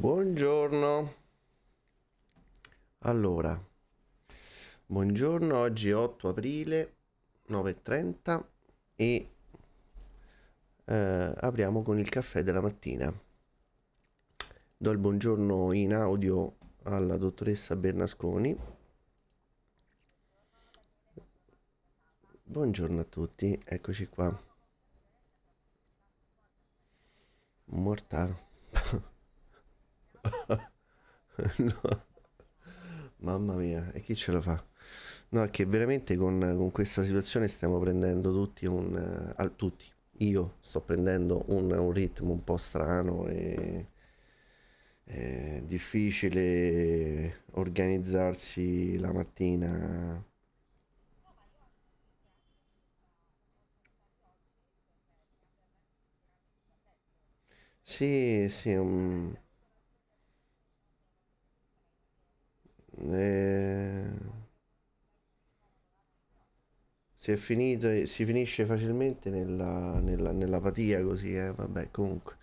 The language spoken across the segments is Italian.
Buongiorno. Allora, buongiorno, oggi 8 aprile 9.30 e eh, apriamo con il caffè della mattina. Do il buongiorno in audio alla dottoressa Bernasconi. Buongiorno a tutti, eccoci qua. Mortale. no. Mamma mia, e chi ce la fa? No, è che veramente con, con questa situazione stiamo prendendo tutti un... Uh, tutti, io sto prendendo un, un ritmo un po' strano e è difficile organizzarsi la mattina. Sì, sì. Um... eh, si, è finito, e si finisce facilmente nella, nella, nell'apatia così, eh, vabbè comunque.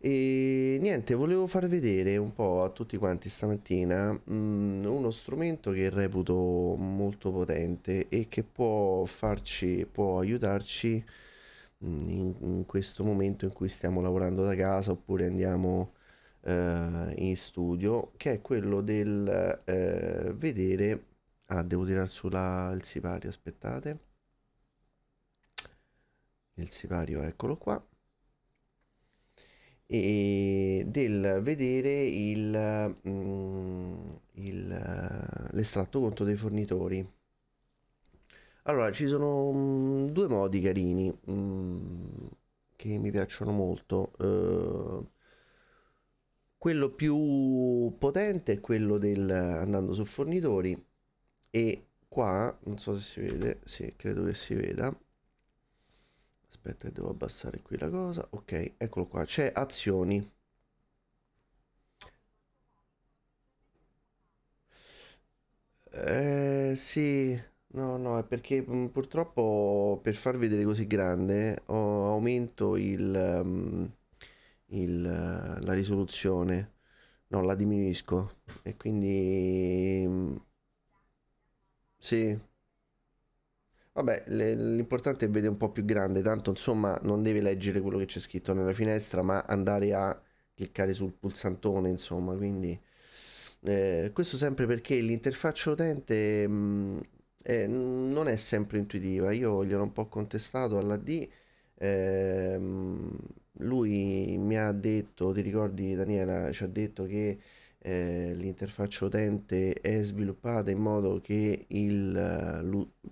E niente, volevo far vedere un po' a tutti quanti stamattina mh, mm, uno strumento che reputo molto potente e che può farci, può aiutarci mh, mm, in, in, questo momento in cui stiamo lavorando da casa oppure andiamo eh, in studio che è quello del eh, vedere ah devo tirare sulla il sipario aspettate il sipario eccolo qua e del vedere il, mm, il, l'estratto conto dei fornitori allora ci sono mm, due modi carini mm, che mi piacciono molto uh, quello più potente è quello del andando su fornitori e qua non so se si vede sì credo che si veda aspetta devo abbassare qui la cosa ok eccolo qua c'è azioni eh sì no no è perché mh, mm, purtroppo per far vedere così grande oh, aumento il um, il, la risoluzione, non la diminuisco e quindi mm, sì. Vabbè, le, l'importante è vedere un po' più grande, tanto insomma non devi leggere quello che c'è scritto nella finestra, ma andare a cliccare sul pulsantone, insomma, quindi eh, questo sempre perché l'interfaccia utente mh, mm, eh, non è sempre intuitiva. Io gliel'ho un po' contestato alla D. Ehm, lui mi ha detto, ti ricordi Daniela, ci ha detto che eh, l'interfaccia utente è sviluppata in modo che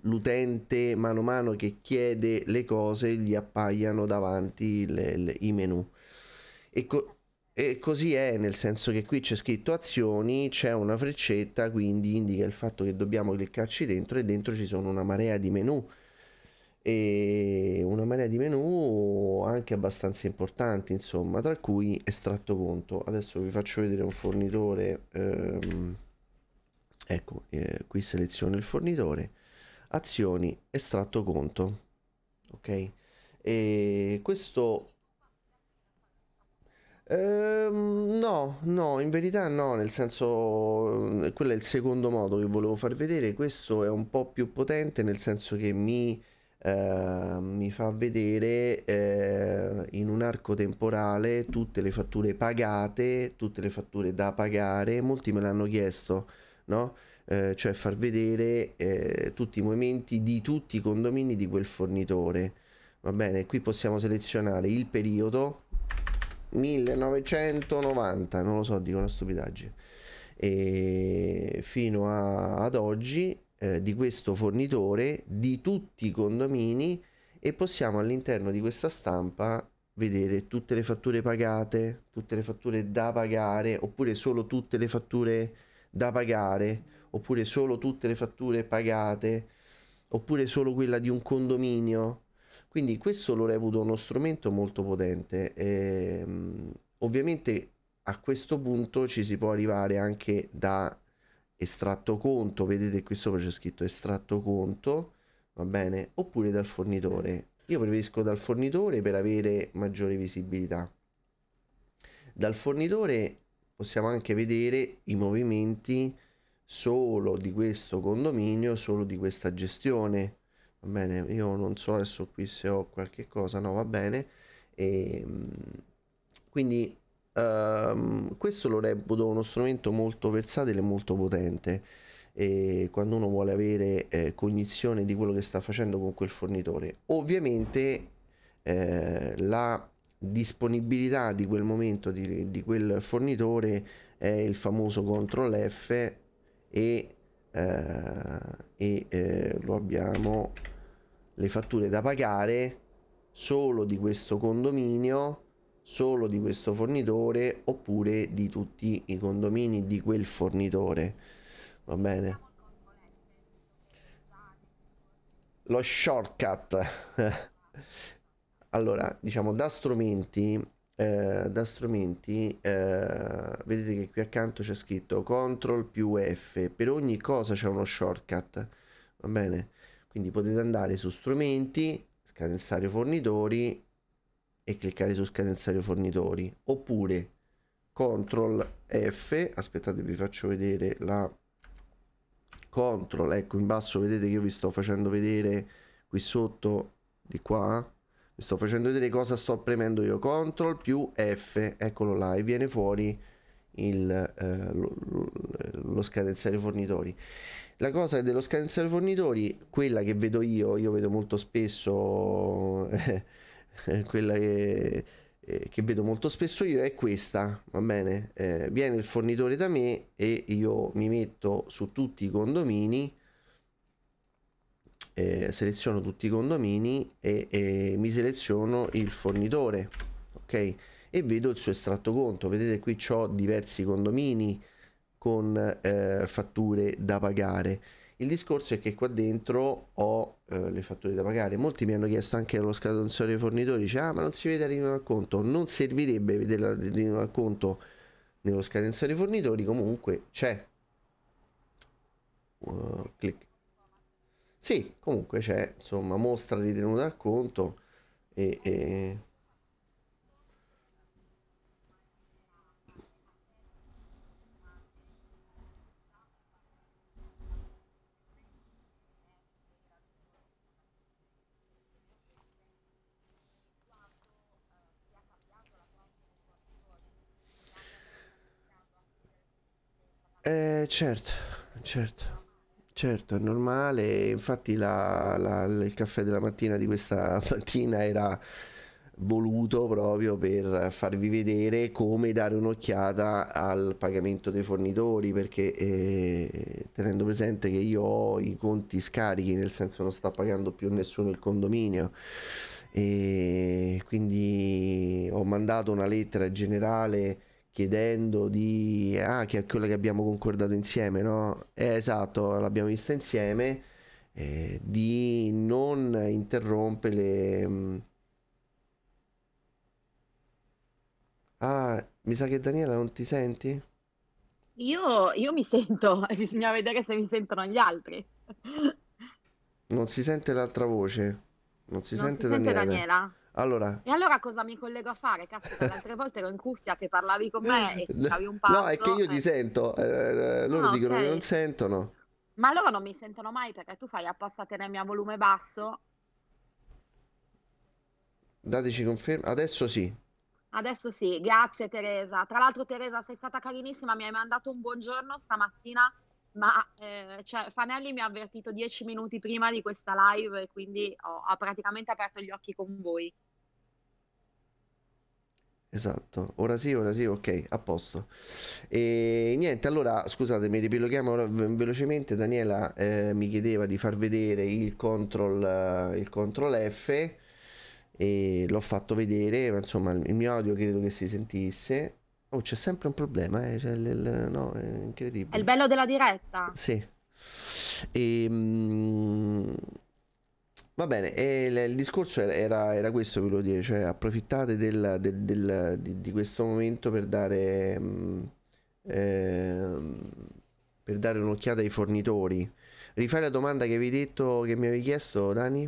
l'utente mano a mano che chiede le cose gli appaiano davanti le, le, i menu. E, co e, così è, nel senso che qui c'è scritto azioni, c'è una freccetta, quindi indica il fatto che dobbiamo cliccarci dentro e dentro ci sono una marea di menu e una marea di menu anche abbastanza importanti insomma tra cui estratto conto adesso vi faccio vedere un fornitore ehm, ecco eh, qui seleziono il fornitore azioni estratto conto ok e questo ehm, no, no, in verità no, nel senso quello è il secondo modo che volevo far vedere, questo è un po' più potente nel senso che mi Ehm, mi fa vedere eh, in un arco temporale tutte le fatture pagate, tutte le fatture da pagare, molti me l'hanno chiesto, no? Eh, cioè far vedere eh, tutti i movimenti di tutti i condomini di quel fornitore. Va bene, qui possiamo selezionare il periodo 1990, non lo so, dico una stupidaggine. E fino a, ad oggi eh, di questo fornitore di tutti i condomini e possiamo all'interno di questa stampa vedere tutte le fatture pagate, tutte le fatture da pagare, oppure solo tutte le fatture da pagare, oppure solo tutte le fatture pagate, oppure solo quella di un condominio. Quindi questo lo reputo uno strumento molto potente. E, ehm, ovviamente a questo punto ci si può arrivare anche da estratto conto, vedete qui sopra c'è scritto estratto conto, va bene, oppure dal fornitore. Io preferisco dal fornitore per avere maggiore visibilità. Dal fornitore possiamo anche vedere i movimenti solo di questo condominio, solo di questa gestione. Va bene, io non so adesso qui se ho qualche cosa, no, va bene. E, ehm, quindi Ehm, questo lo reputo uno strumento molto versatile e molto potente e quando uno vuole avere eh, cognizione di quello che sta facendo con quel fornitore. Ovviamente eh, la disponibilità di quel momento di, di, quel fornitore è il famoso CTRL F e, eh, e eh, lo abbiamo le fatture da pagare solo di questo condominio solo di questo fornitore oppure di tutti i condomini di quel fornitore va bene lo shortcut allora diciamo da strumenti eh, da strumenti eh, vedete che qui accanto c'è scritto CTRL più F per ogni cosa c'è uno shortcut va bene quindi potete andare su strumenti scadenzario fornitori e cliccare su scadenzario fornitori oppure CTRL F aspettate vi faccio vedere la CTRL ecco in basso vedete che io vi sto facendo vedere qui sotto di qua vi sto facendo vedere cosa sto premendo io CTRL più F eccolo là e viene fuori il, eh, lo, lo scadenziario fornitori la cosa dello scadenziario fornitori quella che vedo io io vedo molto spesso eh, quella che, eh, che, vedo molto spesso io è questa, va bene? Eh, viene il fornitore da me e io mi metto su tutti i condomini, eh, seleziono tutti i condomini e, e mi seleziono il fornitore, ok? E vedo il suo estratto conto, vedete qui ho diversi condomini con eh, fatture da pagare il discorso è che qua dentro ho eh, le fatture da pagare. Molti mi hanno chiesto anche lo scadenzone dei fornitori, dice ah ma non si vede la rinnovo al conto, non servirebbe vedere la rinnovo al conto nello scadenzone dei fornitori, comunque c'è. Uh, click. Sì, comunque c'è, insomma, mostra di tenuta al conto e, e Eh, certo, certo. Certo, è normale, infatti la, la, il caffè della mattina di questa mattina era voluto proprio per farvi vedere come dare un'occhiata al pagamento dei fornitori, perché eh, tenendo presente che io ho i conti scarichi, nel senso non sta pagando più nessuno il condominio, e quindi ho mandato una lettera generale chiedendo di... Ah, che quella che abbiamo concordato insieme, no? Eh, esatto, l'abbiamo vista insieme, eh, di non interrompere le... Mm, ah, mi sa che Daniela non ti senti? Io, io mi sento, bisogna vedere se mi sentono gli altri. Non si sente l'altra voce. Non si non sente si Daniela. Sente Daniela. Allora, e allora cosa mi collego a fare? Caspita, le altre volte ero in cuffia che parlavi con me e stavi un po'. No, è che io ti eh. sento, eh, eh, loro no, dicono okay. che non sentono. Ma loro non mi sentono mai perché tu fai apposta a tenermi a volume basso. Dateci conferma. Adesso sì. Adesso sì, grazie Teresa. Tra l'altro Teresa sei stata carinissima, mi hai mandato un buongiorno stamattina, ma eh, cioè, Fanelli mi ha avvertito dieci minuti prima di questa live e quindi ho, ho praticamente aperto gli occhi con voi. Esatto, ora sì, ora sì, ok, a posto. E niente, allora scusatemi, ripiloghiamo velocemente. Daniela eh, mi chiedeva di far vedere il control, eh, il control F e l'ho fatto vedere, insomma il mio audio credo che si sentisse. Oh, c'è sempre un problema, eh? il, il, no, è incredibile. È il bello della diretta. Sì. E, ehm, mh, Va bene, il, il discorso era, era, questo, volevo dire, cioè approfittate del, del, del, di, di, questo momento per dare, mh, mm, eh, per dare un'occhiata ai fornitori. Rifai la domanda che avevi detto, che mi avevi chiesto, Dani?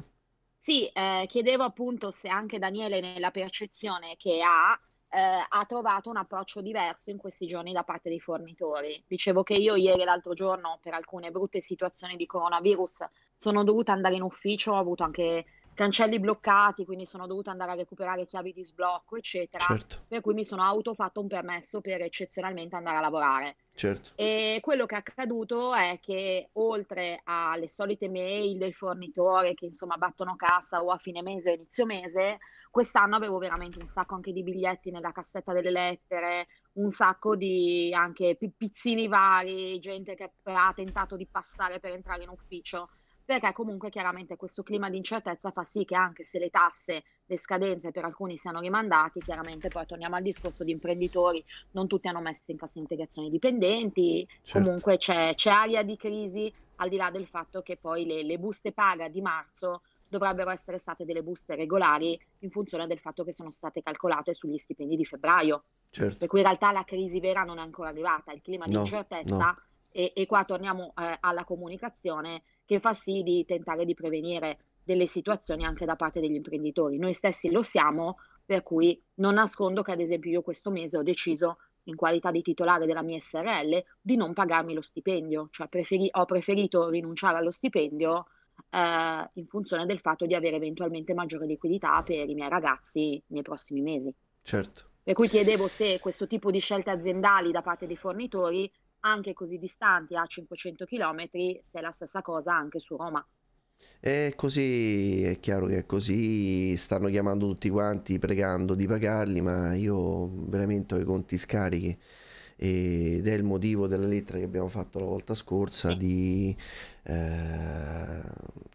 Sì, eh, chiedevo appunto se anche Daniele nella percezione che ha eh, ha trovato un approccio diverso in questi giorni da parte dei fornitori. Dicevo che io ieri e l'altro giorno per alcune brutte situazioni di coronavirus sono dovuta andare in ufficio, ho avuto anche cancelli bloccati, quindi sono dovuta andare a recuperare chiavi di sblocco, eccetera. Certo. Per cui mi sono autofatto un permesso per eccezionalmente andare a lavorare. Certo. E quello che è accaduto è che oltre alle solite mail del fornitore che insomma battono cassa o a fine mese o inizio mese, quest'anno avevo veramente un sacco anche di biglietti nella cassetta delle lettere, un sacco di anche pizzini vari, gente che ha tentato di passare per entrare in ufficio perché comunque chiaramente questo clima di incertezza fa sì che anche se le tasse, le scadenze per alcuni siano rimandati, chiaramente poi torniamo al discorso di imprenditori, non tutti hanno messo in cassa integrazione i dipendenti, certo. comunque c'è, c'è aria di crisi al di là del fatto che poi le, le buste paga di marzo dovrebbero essere state delle buste regolari in funzione del fatto che sono state calcolate sugli stipendi di febbraio. Certo. Per cui in realtà la crisi vera non è ancora arrivata, il clima no, di incertezza no. e, e, qua torniamo eh, alla comunicazione che fa sì di tentare di prevenire delle situazioni anche da parte degli imprenditori. Noi stessi lo siamo, per cui non nascondo che ad esempio io questo mese ho deciso in qualità di titolare della mia SRL di non pagarmi lo stipendio, cioè preferi- ho preferito rinunciare allo stipendio eh, in funzione del fatto di avere eventualmente maggiore liquidità per i miei ragazzi nei prossimi mesi. Certo. Per cui chiedevo se questo tipo di scelte aziendali da parte dei fornitori anche così distanti a 500 km, se è la stessa cosa anche su Roma. E così è chiaro che è così, stanno chiamando tutti quanti pregando di pagarli, ma io veramente ho i conti scarichi ed è il motivo della lettera che abbiamo fatto la volta scorsa sì. di eh,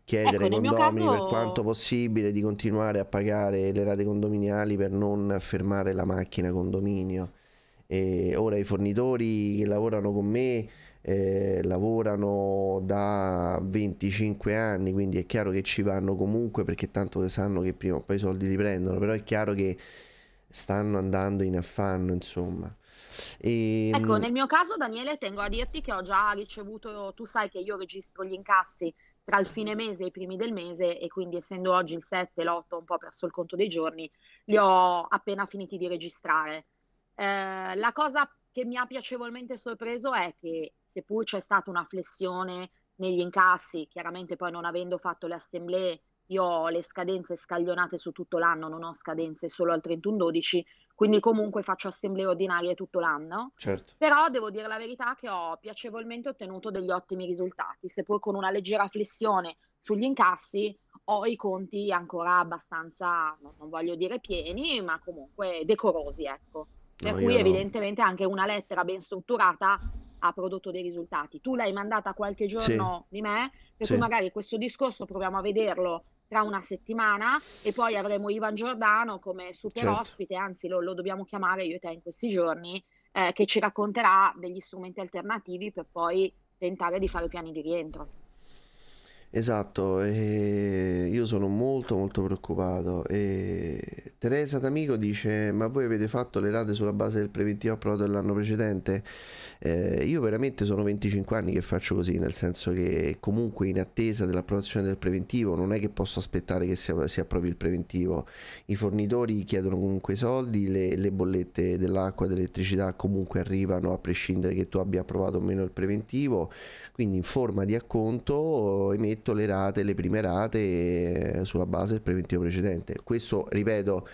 chiedere ecco, ai condomini caso... per quanto possibile di continuare a pagare le rate condominiali per non fermare la macchina condominio. E ora i fornitori che lavorano con me eh, lavorano da 25 anni, quindi è chiaro che ci vanno comunque perché tanto sanno che prima o poi i soldi li prendono, però è chiaro che stanno andando in affanno, insomma. E... Ehm, ecco, nel mio caso Daniele tengo a dirti che ho già ricevuto, tu sai che io registro gli incassi tra il fine mese e i primi del mese e quindi essendo oggi il 7 l'8 un po' perso il conto dei giorni, li ho appena finiti di registrare eh, la cosa che mi ha piacevolmente sorpreso è che seppur c'è stata una flessione negli incassi, chiaramente poi non avendo fatto le assemblee, io ho le scadenze scaglionate su tutto l'anno, non ho scadenze solo al 31-12, quindi comunque faccio assemblee ordinarie tutto l'anno. Certo. Però devo dire la verità che ho piacevolmente ottenuto degli ottimi risultati, seppur con una leggera flessione sugli incassi ho i conti ancora abbastanza, non voglio dire pieni, ma comunque decorosi, ecco. Per no, cui evidentemente no. anche una lettera ben strutturata ha prodotto dei risultati. Tu l'hai mandata qualche giorno sì. di me, per sì. cui magari questo discorso proviamo a vederlo tra una settimana e poi avremo Ivan Giordano come super certo. ospite, anzi lo, lo, dobbiamo chiamare io e te in questi giorni, eh, che ci racconterà degli strumenti alternativi per poi tentare di fare piani di rientro. Esatto, io sono molto molto preoccupato. E Teresa D'Amico dice, ma voi avete fatto le rate sulla base del preventivo approvato dell'anno precedente? Eh, io veramente sono 25 anni che faccio così, nel senso che comunque in attesa dell'approvazione del preventivo non è che posso aspettare che si, approvi il preventivo. I fornitori chiedono comunque i soldi, le, le bollette dell'acqua e dell'elettricità comunque arrivano a prescindere che tu abbia approvato o meno il preventivo quindi in forma di acconto emetto le rate, le prime rate eh, sulla base del preventivo precedente. Questo, ripeto,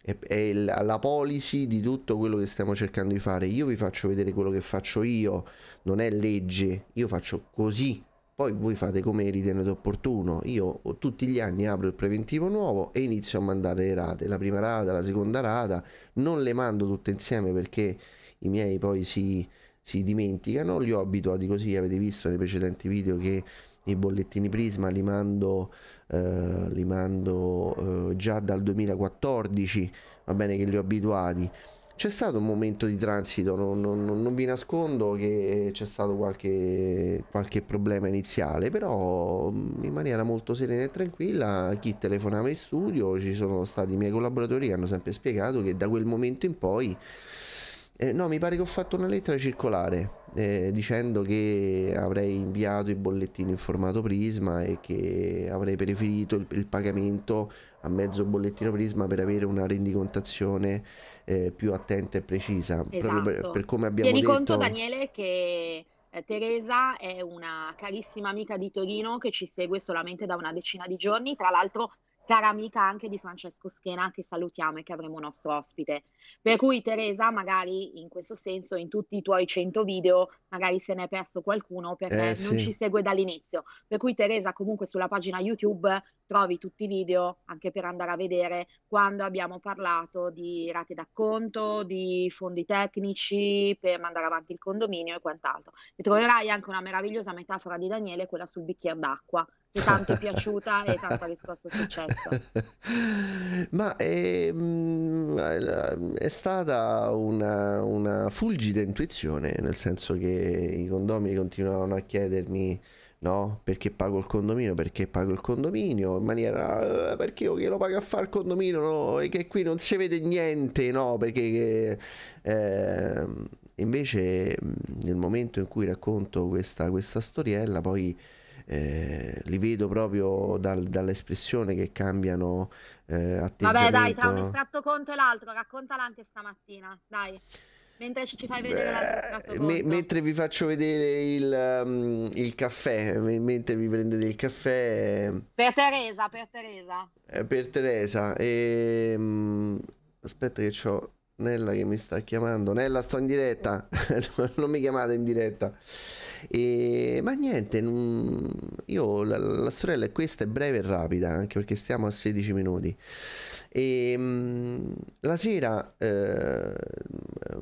è, è la policy di tutto quello che stiamo cercando di fare. Io vi faccio vedere quello che faccio io, non è legge, io faccio così. Poi voi fate come ritenete opportuno. Io tutti gli anni apro il preventivo nuovo e inizio a mandare le rate, la prima rata, la seconda rata. Non le mando tutte insieme perché i miei poi si, si dimenticano, li ho abituati così, avete visto nei precedenti video che i bollettini Prisma li mando, eh, li mando eh, già dal 2014, va bene che li ho abituati. C'è stato un momento di transito, non, non, non vi nascondo che c'è stato qualche, qualche, problema iniziale, però mm, in maniera molto serena e tranquilla chi telefonava in studio, ci sono stati i miei collaboratori che hanno sempre spiegato che da quel momento in poi eh, no, mi pare che ho fatto una lettera circolare eh, dicendo che avrei inviato i bollettini in formato Prisma e che avrei preferito il, il pagamento a mezzo bollettino Prisma per avere una rendicontazione eh, più attenta e precisa. Esatto. Proprio per, esatto. per, come abbiamo Tieni detto... conto, Daniele, che eh, Teresa è una carissima amica di Torino che ci segue solamente da una decina di giorni. Tra l'altro cara amica anche di Francesco Schena, che salutiamo e che avremo nostro ospite. Per cui Teresa, magari in questo senso, in tutti i tuoi 100 video, magari se ne è perso qualcuno perché eh, non ci segue dall'inizio. Per cui Teresa, comunque sulla pagina YouTube trovi tutti i video anche per andare a vedere quando abbiamo parlato di rate d'acconto, di fondi tecnici per mandare avanti il condominio e quant'altro. E troverai anche una meravigliosa metafora di Daniele, quella sul bicchiere d'acqua che tanto è piaciuta e tanto ha riscosso successo. Ma è, ehm, è stata una, una, fulgida intuizione, nel senso che i condomini continuavano a chiedermi no? Perché pago il condominio? Perché pago il condominio? In maniera eh, perché io che lo pago a fare il condominio no? e che qui non si vede niente, no? Perché eh, invece nel momento in cui racconto questa, questa storiella, poi eh, li vedo proprio dal, dall'espressione che cambiano eh, Vabbè dai, tra un estratto conto e l'altro, raccontala anche stamattina, dai. Mentre ci fai vedere Beh, me, mentre vi faccio vedere il, um, il caffè, me, mentre vi prendete il caffè... Per Teresa, per Teresa. Eh, per Teresa. E, um, aspetta che c'ho Nella che mi sta chiamando. Nella, sto in diretta. non mi chiamate in diretta. E, ma niente, io, la, la, sorella è questa, è breve e rapida, anche perché stiamo a 16 minuti. E, mm, la sera eh,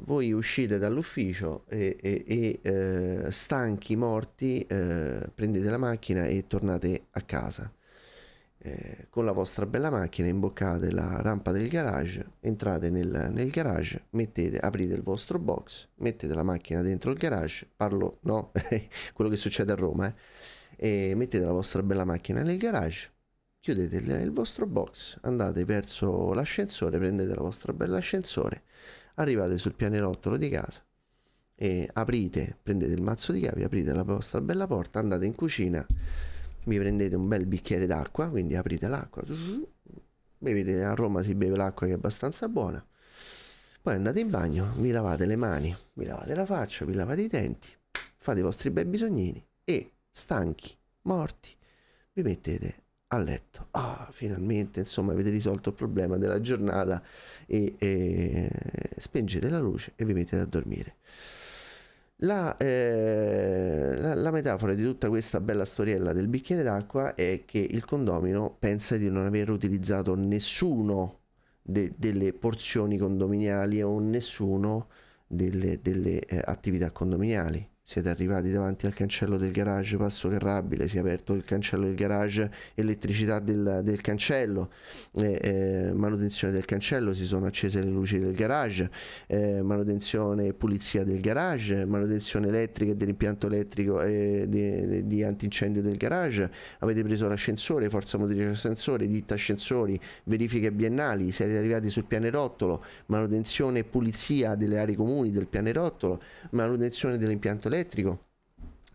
voi uscite dall'ufficio e, e eh, stanchi, morti, eh, prendete la macchina e tornate a casa eh, con la vostra bella macchina imboccate la rampa del garage, entrate nel, nel garage, mettete, aprite il vostro box, mettete la macchina dentro il garage, parlo no, quello che succede a Roma, eh, e mettete la vostra bella macchina nel garage, chiudete il, il vostro box, andate verso l'ascensore, prendete la vostra bella ascensore, arrivate sul pianerottolo di casa, e aprite, prendete il mazzo di chiavi, aprite la vostra bella porta, andate in cucina mi prendete un bel bicchiere d'acqua, quindi aprite l'acqua, bevete, a Roma si beve l'acqua che è abbastanza buona, poi andate in bagno, vi lavate le mani, vi lavate la faccia, vi lavate i denti, fate i vostri bei bisognini e stanchi, morti, vi mettete a letto. Ah, finalmente, insomma, avete risolto il problema della giornata e, e spengete la luce e vi mettete a dormire. La, eh, la, la, metafora di tutta questa bella storiella del bicchiere d'acqua è che il condomino pensa di non aver utilizzato nessuno de, delle porzioni condominiali o nessuno delle, delle eh, attività condominiali. Siete arrivati davanti al cancello del garage Passo Carrabile, si è aperto il cancello del garage, elettricità del, del cancello, eh, eh, manutenzione del cancello, si sono accese le luci del garage, eh, manutenzione e pulizia del garage, manutenzione elettrica e dell'impianto elettrico e di, di, di antincendio del garage, avete preso l'ascensore, forza motrice ascensore, ditta ascensori, verifiche biennali, siete arrivati sul pianerottolo, manutenzione e pulizia delle aree comuni del pianerottolo, manutenzione dell'impianto elettrico, eléctrico.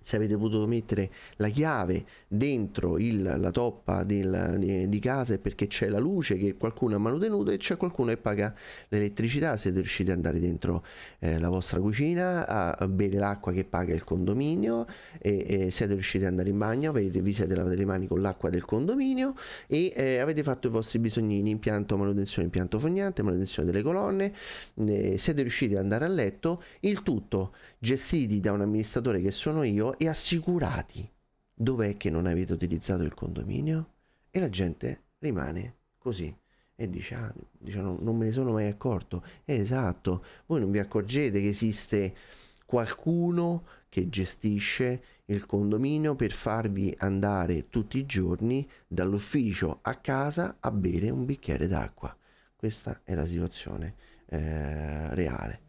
se avete potuto mettere la chiave dentro il, la toppa del, di, di, casa perché c'è la luce che qualcuno ha manutenuto e c'è qualcuno che paga l'elettricità, siete riusciti ad andare dentro eh, la vostra cucina a bere l'acqua che paga il condominio, e, e siete riusciti ad andare in bagno, avete, vi siete lavati le mani con l'acqua del condominio e eh, avete fatto i vostri bisognini, impianto, manutenzione, impianto fognante, manutenzione delle colonne, eh, siete riusciti ad andare a letto, il tutto gestiti da un amministratore che sono io e assicurati dov'è che non avete utilizzato il condominio e la gente rimane così e dice, ah, dice non, me ne sono mai accorto esatto voi non vi accorgete che esiste qualcuno che gestisce il condominio per farvi andare tutti i giorni dall'ufficio a casa a bere un bicchiere d'acqua questa è la situazione eh, reale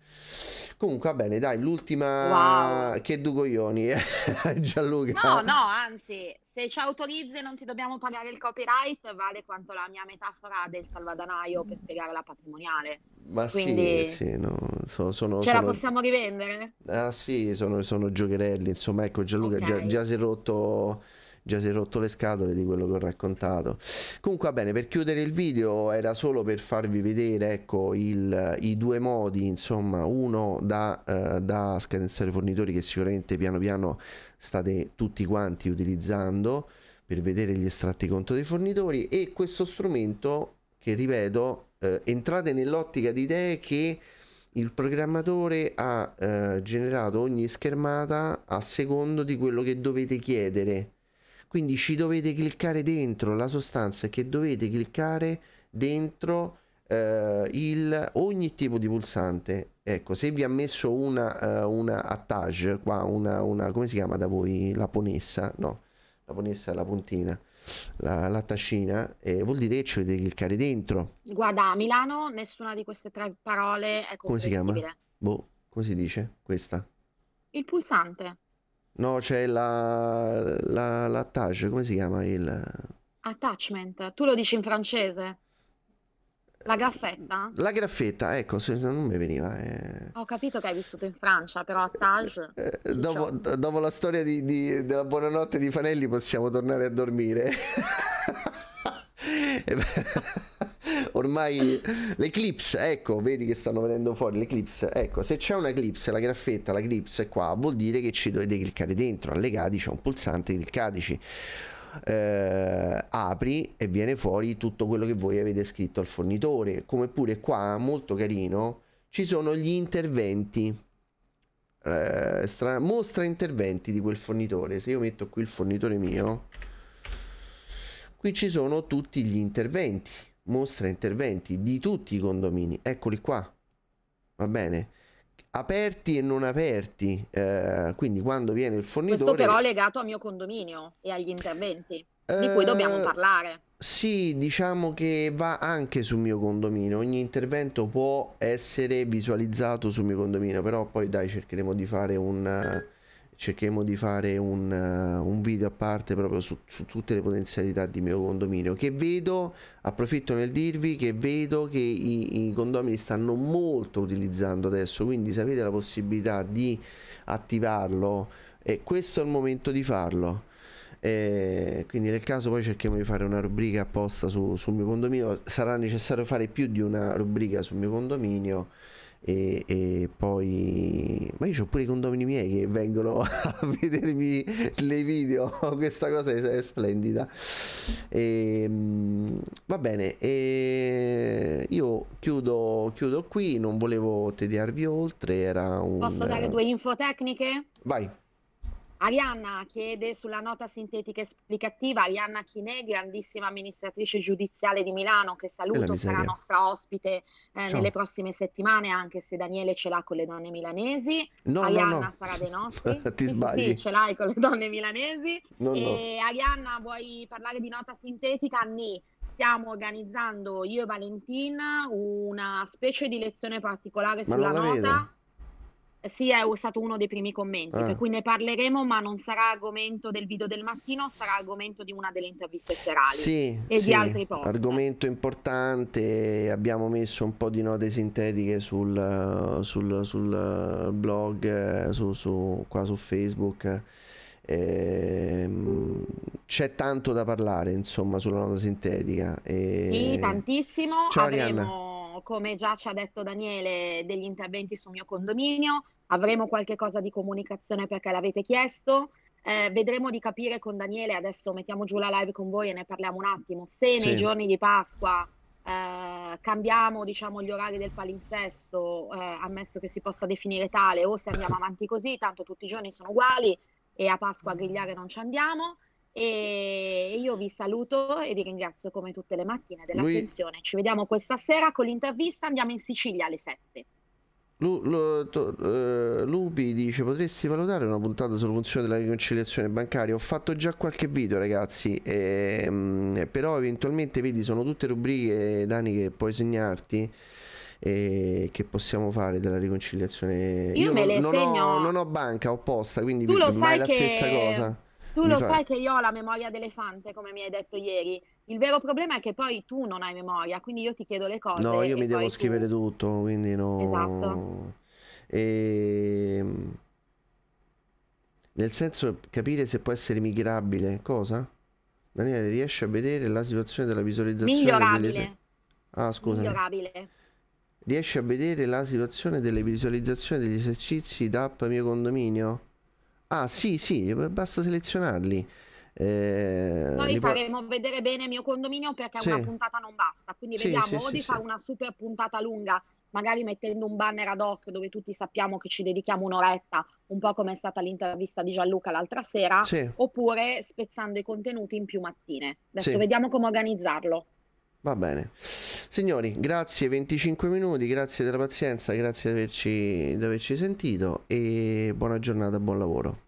Comunque, va bene, dai, l'ultima wow. che due coglioni, eh, Gianluca. No, no, anzi, se ci autorizzi e non ti dobbiamo pagare il copyright, vale quanto la mia metafora del salvadanaio per spiegare la patrimoniale. Ma Quindi... sì, sì, no, sono, sono, ce sono... la possiamo rivendere? Ah sì, sono, sono giocherelli, insomma, ecco, Gianluca okay. già, già si è rotto già si è rotto le scatole di quello che ho raccontato comunque va bene per chiudere il video era solo per farvi vedere ecco il, i due modi insomma uno da, eh, da scadenzare fornitori che sicuramente piano piano state tutti quanti utilizzando per vedere gli estratti conto dei fornitori e questo strumento che ripeto eh, entrate nell'ottica di idee che il programmatore ha eh, generato ogni schermata a secondo di quello che dovete chiedere quindi ci dovete cliccare dentro la sostanza è che dovete cliccare dentro eh, il, ogni tipo di pulsante ecco se vi ha messo una, uh, una attach qua una, una, come si chiama da voi la ponessa no la ponessa la puntina la, la tascina eh, vuol dire che ci dovete cliccare dentro guarda a Milano nessuna di queste tre parole è come si chiama? boh come si dice questa? il pulsante No, c'è la, la, l'attach, come si chiama il... Attachment, tu lo dici in francese? La graffetta? La graffetta, ecco, se non mi veniva. Eh. Ho capito che hai vissuto in Francia, però a Eh, eh dopo, dopo, la storia di, di, della buonanotte di Fanelli possiamo tornare a dormire. ormai l'eclipse, ecco, vedi che stanno venendo fuori l'eclipse, ecco, se c'è un'eclipse, la graffetta, la clipse qua, vuol dire che ci dovete cliccare dentro, allegati c'è un pulsante, cliccateci. Eh, apri e viene fuori tutto quello che voi avete scritto al fornitore come pure qua molto carino ci sono gli interventi eh, stra- mostra interventi di quel fornitore se io metto qui il fornitore mio qui ci sono tutti gli interventi mostra interventi di tutti i condomini, eccoli qua, va bene? aperti e non aperti, eh, quindi quando viene il fornitore... Questo però è legato al mio condominio e agli interventi, eh, di cui dobbiamo eh, parlare. Sì, diciamo che va anche sul mio condominio, ogni intervento può essere visualizzato sul mio condominio, però poi dai cercheremo di fare un cerchiamo di fare un, uh, un video a parte proprio su, su, tutte le potenzialità di mio condominio che vedo approfitto nel dirvi che vedo che i, i condomini stanno molto utilizzando adesso quindi se avete la possibilità di attivarlo e questo è il momento di farlo e quindi nel caso poi cerchiamo di fare una rubrica apposta su, sul mio condominio sarà necessario fare più di una rubrica sul mio condominio e, e poi ma io ho pure i condomini miei che vengono a vedermi le video questa cosa è, splendida e, ehm, va bene e io chiudo, chiudo qui non volevo tediarvi oltre era un, posso dare due info tecniche? vai Arianna chiede sulla nota sintetica esplicativa, Arianna Chinè, grandissima amministratrice giudiziale di Milano, che saluto, sarà nostra ospite eh, nelle prossime settimane, anche se Daniele ce l'ha con le donne milanesi. No, Arianna no, no. sarà dei nostri. Ti sì, sbagli. Sì, ce l'hai con le donne milanesi. No, e, Arianna, vuoi parlare di nota sintetica? Ni stiamo organizzando io e Valentina una specie di lezione particolare sulla nota. Vedo sì, è stato uno dei primi commenti, eh. per cui ne parleremo, ma non sarà argomento del video del mattino, sarà argomento di una delle interviste serali sì, e sì. di altri post. Argomento importante, abbiamo messo un po' di note sintetiche sul, sul, sul blog, su, su, qua su Facebook. Ehm, c'è tanto da parlare, insomma, sulla nota sintetica. E... Sì, tantissimo. Ciao, Avremo... Arianna come già ci ha detto Daniele, degli interventi sul mio condominio, avremo qualche cosa di comunicazione perché l'avete chiesto. Eh, vedremo di capire con Daniele, adesso mettiamo giù la live con voi e ne parliamo un attimo, se sì. nei giorni di Pasqua eh, cambiamo diciamo, gli orari del palinsesto, eh, ammesso che si possa definire tale, o se andiamo avanti così, tanto tutti i giorni sono uguali e a Pasqua a grigliare non ci andiamo. E io vi saluto e vi ringrazio come tutte le mattine dell'attenzione. Lui... Ci vediamo questa sera con l'intervista. Andiamo in Sicilia alle 7. Lu, lu, to, uh, Lupi dice potresti valutare una puntata sulla funzione della riconciliazione bancaria ho fatto già qualche video ragazzi e, ehm, mh, però eventualmente vedi sono tutte rubriche Dani che puoi segnarti e eh, che possiamo fare della riconciliazione io, io me non, le non segno ho, non ho banca opposta quindi tu lo sai è la che... stessa cosa tu lo fai... sai che io ho la memoria d'elefante come mi hai detto ieri il vero problema è che poi tu non hai memoria, quindi io ti chiedo le cose. No, io mi devo scrivere tutto, quindi no. Esatto. E... Ehm, nel senso capire se può essere migrabile, cosa? Daniele, riesci a vedere la situazione della visualizzazione? Migliorabile. Delle... Ah, scusa. Migliorabile. Riesci a vedere la situazione delle visualizzazioni degli esercizi d'app mio condominio? Ah, sì, sì, basta selezionarli. Eh, Poi faremo pro... vedere bene il mio condominio perché sì. una puntata non basta, quindi sì, vediamo sì, o di fare una super puntata lunga, magari mettendo un banner ad hoc dove tutti sappiamo che ci dedichiamo un'oretta, un po' come è stata l'intervista di Gianluca l'altra sera, oppure spezzando i contenuti in più mattine. Adesso vediamo come organizzarlo. Va bene. Signori, grazie 25 minuti, grazie della pazienza, grazie di averci, di averci sentito e buona giornata, buon lavoro.